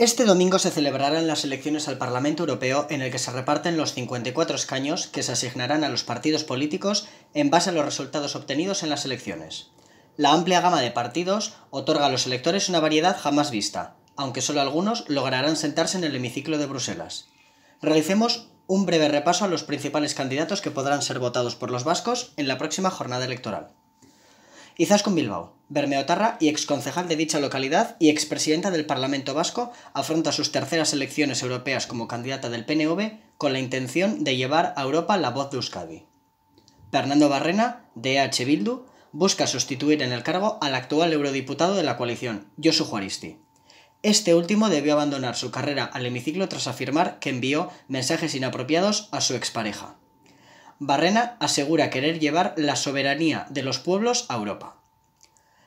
Este domingo se celebrarán las elecciones al Parlamento Europeo en el que se reparten los 54 escaños que se asignarán a los partidos políticos en base a los resultados obtenidos en las elecciones. La amplia gama de partidos otorga a los electores una variedad jamás vista, aunque solo algunos lograrán sentarse en el hemiciclo de Bruselas. Realicemos un breve repaso a los principales candidatos que podrán ser votados por los vascos en la próxima jornada electoral con Bilbao, Bermeotarra y exconcejal de dicha localidad y expresidenta del Parlamento Vasco, afronta sus terceras elecciones europeas como candidata del PNV con la intención de llevar a Europa la voz de Euskadi. Fernando Barrena, de EH Bildu, busca sustituir en el cargo al actual eurodiputado de la coalición, Josu Juaristi. Este último debió abandonar su carrera al hemiciclo tras afirmar que envió mensajes inapropiados a su expareja. Barrena asegura querer llevar la soberanía de los pueblos a Europa.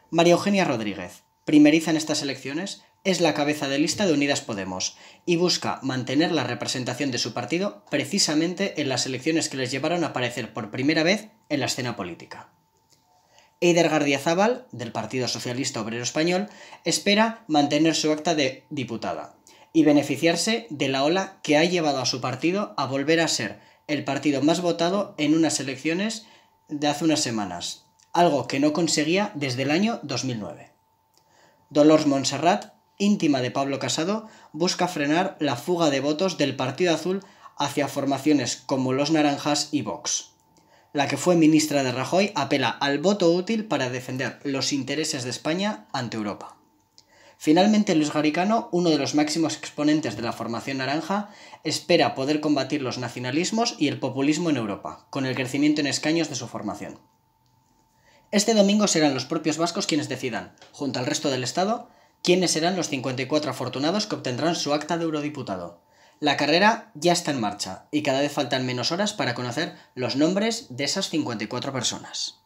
María Eugenia Rodríguez, primeriza en estas elecciones, es la cabeza de lista de Unidas Podemos y busca mantener la representación de su partido precisamente en las elecciones que les llevaron a aparecer por primera vez en la escena política. Eider Gardiazabal, del Partido Socialista Obrero Español, espera mantener su acta de diputada y beneficiarse de la ola que ha llevado a su partido a volver a ser el partido más votado en unas elecciones de hace unas semanas, algo que no conseguía desde el año 2009. Dolores Montserrat, íntima de Pablo Casado, busca frenar la fuga de votos del Partido Azul hacia formaciones como Los Naranjas y Vox. La que fue ministra de Rajoy apela al voto útil para defender los intereses de España ante Europa. Finalmente, Luis Garicano, uno de los máximos exponentes de la formación naranja, espera poder combatir los nacionalismos y el populismo en Europa, con el crecimiento en escaños de su formación. Este domingo serán los propios vascos quienes decidan, junto al resto del Estado, quiénes serán los 54 afortunados que obtendrán su acta de eurodiputado. La carrera ya está en marcha y cada vez faltan menos horas para conocer los nombres de esas 54 personas.